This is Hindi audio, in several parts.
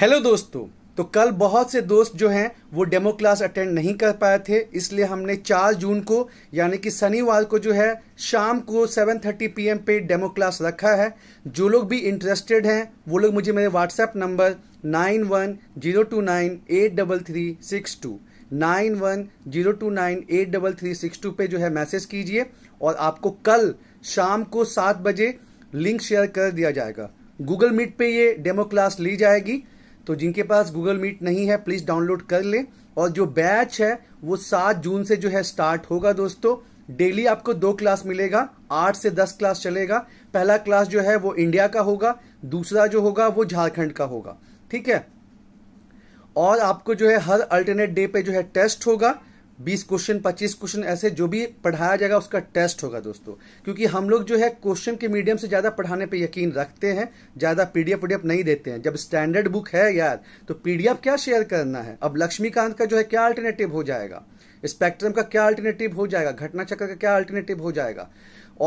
हेलो दोस्तों तो कल बहुत से दोस्त जो हैं वो डेमो क्लास अटेंड नहीं कर पाए थे इसलिए हमने 4 जून को यानी कि शनिवार को जो है शाम को 7:30 पीएम पे डेमो क्लास रखा है जो लोग भी इंटरेस्टेड हैं वो लोग मुझे मेरे WhatsApp number nine one zero two nine eight double three six two nine one zero two nine eight double three six two पे जो है मैसेज कीजिए और आपको कल शाम को सात बजे लिंक शेयर कर दिया जाएगा गूगल मीट पे ये डेमो क्लास ली जाएगी तो जिनके पास गूगल मीट नहीं है प्लीज़ डाउनलोड कर ले और जो बैच है वो सात जून से जो है स्टार्ट होगा दोस्तों डेली आपको दो क्लास मिलेगा आठ से दस क्लास चलेगा पहला क्लास जो है वो इंडिया का होगा दूसरा जो होगा वो झारखंड का होगा ठीक है और आपको जो है हर अल्टरनेट डे पे जो है टेस्ट होगा बीस क्वेश्चन पच्चीस क्वेश्चन ऐसे जो भी पढ़ाया जाएगा उसका टेस्ट होगा दोस्तों क्योंकि हम लोग जो है क्वेश्चन के मीडियम से ज़्यादा पढ़ाने पे यकीन रखते हैं ज़्यादा पीडीएफ वीडीएफ नहीं देते हैं जब स्टैंडर्ड बुक है यार तो पीडीएफ क्या शेयर करना है अब लक्ष्मीकांत का जो है क्या अल्टरनेटिव हो जाएगा स्पेक्ट्रम का क्या अल्टरनेटिव हो जाएगा घटना चक्र का क्या अल्टरनेटिव हो जाएगा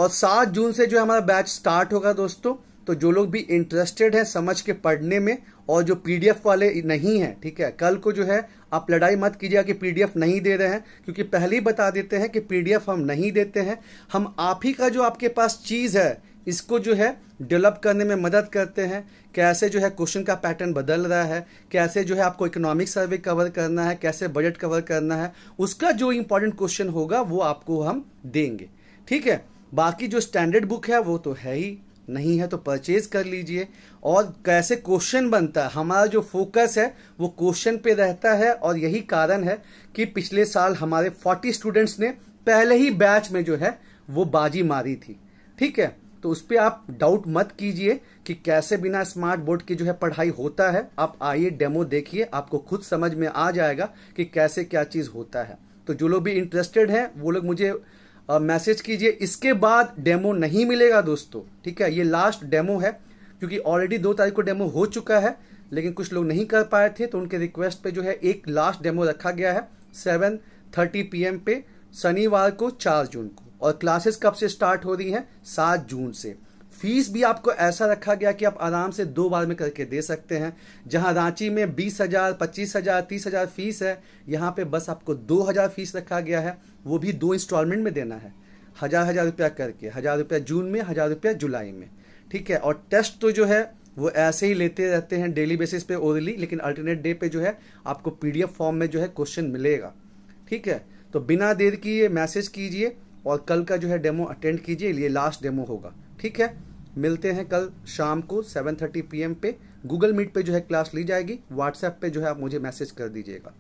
और सात जून से जो हमारा बैच स्टार्ट होगा दोस्तों तो जो लोग भी इंटरेस्टेड हैं समझ के पढ़ने में और जो पीडीएफ वाले नहीं हैं ठीक है कल को जो है आप लड़ाई मत कीजिएगा कि पीडीएफ नहीं दे रहे हैं क्योंकि पहले ही बता देते हैं कि पीडीएफ हम नहीं देते हैं हम आप ही का जो आपके पास चीज़ है इसको जो है डेवलप करने में मदद करते हैं कैसे जो है क्वेश्चन का पैटर्न बदल रहा है कैसे जो है आपको इकोनॉमिक सर्वे कवर करना है कैसे बजट कवर करना है उसका जो इंपॉर्टेंट क्वेश्चन होगा वो आपको हम देंगे ठीक है बाकी जो स्टैंडर्ड बुक है वो तो है ही नहीं है तो परचेज कर लीजिए और कैसे क्वेश्चन बनता है हमारा जो फोकस है वो क्वेश्चन पे रहता है और यही कारण है कि पिछले साल हमारे 40 स्टूडेंट्स ने पहले ही बैच में जो है वो बाजी मारी थी ठीक है तो उस पर आप डाउट मत कीजिए कि कैसे बिना स्मार्ट बोर्ड की जो है पढ़ाई होता है आप आइए डेमो देखिए आपको खुद समझ में आ जाएगा कि कैसे क्या चीज़ होता है तो जो लोग भी इंटरेस्टेड हैं वो लोग मुझे मैसेज कीजिए इसके बाद डेमो नहीं मिलेगा दोस्तों ठीक है ये लास्ट डेमो है क्योंकि ऑलरेडी दो तारीख को डेमो हो चुका है लेकिन कुछ लोग नहीं कर पाए थे तो उनके रिक्वेस्ट पे जो है एक लास्ट डेमो रखा गया है सेवन थर्टी पी पे शनिवार को चार जून को और क्लासेस कब से स्टार्ट हो रही हैं सात जून से फीस भी आपको ऐसा रखा गया कि आप आराम से दो बार में करके दे सकते हैं जहां रांची में बीस हज़ार पच्चीस हज़ार तीस हज़ार फीस है यहाँ पे बस आपको दो हज़ार फीस रखा गया है वो भी दो इंस्टॉलमेंट में देना है हज़ार हज़ार रुपया करके हज़ार रुपया जून में हज़ार रुपया जुलाई में ठीक है और टेस्ट तो जो है वो ऐसे ही लेते रहते हैं डेली बेसिस पे ओरली लेकिन अल्टरनेट डे पे जो है आपको पीडीएफ फॉर्म में जो है क्वेश्चन मिलेगा ठीक है तो बिना देर किए मैसेज कीजिए और कल का जो है डेमो अटेंड कीजिए ये लास्ट डेमो होगा ठीक है मिलते हैं कल शाम को 7:30 पीएम पे गूगल मीट पे जो है क्लास ली जाएगी व्हाट्सएप पे जो है आप मुझे मैसेज कर दीजिएगा